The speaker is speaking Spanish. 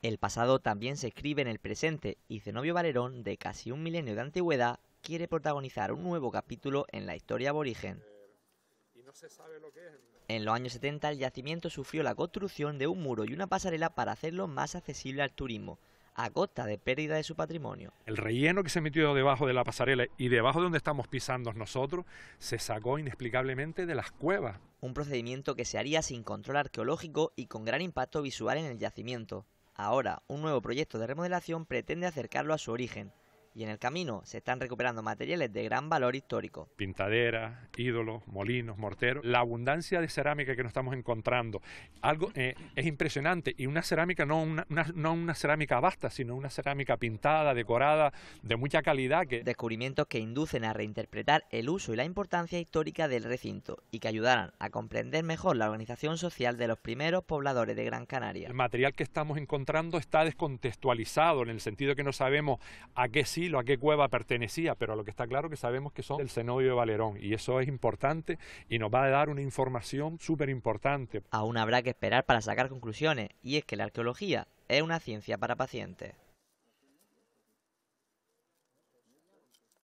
El pasado también se escribe en el presente y Zenobio Valerón, de casi un milenio de antigüedad, quiere protagonizar un nuevo capítulo en la historia aborigen. En los años 70 el yacimiento sufrió la construcción de un muro y una pasarela para hacerlo más accesible al turismo, a costa de pérdida de su patrimonio. El relleno que se metió debajo de la pasarela y debajo de donde estamos pisando nosotros se sacó inexplicablemente de las cuevas. Un procedimiento que se haría sin control arqueológico y con gran impacto visual en el yacimiento. Ahora, un nuevo proyecto de remodelación pretende acercarlo a su origen, y en el camino se están recuperando materiales de gran valor histórico. Pintaderas, ídolos, molinos, morteros, la abundancia de cerámica que nos estamos encontrando, algo eh, es impresionante y una cerámica no una, no una cerámica vasta, sino una cerámica pintada, decorada, de mucha calidad. Que... Descubrimientos que inducen a reinterpretar el uso y la importancia histórica del recinto y que ayudarán a comprender mejor la organización social de los primeros pobladores de Gran Canaria. El material que estamos encontrando está descontextualizado en el sentido que no sabemos a qué sitio a qué cueva pertenecía, pero lo que está claro que sabemos que son el cenobio de Valerón y eso es importante y nos va a dar una información súper importante. Aún habrá que esperar para sacar conclusiones y es que la arqueología es una ciencia para pacientes.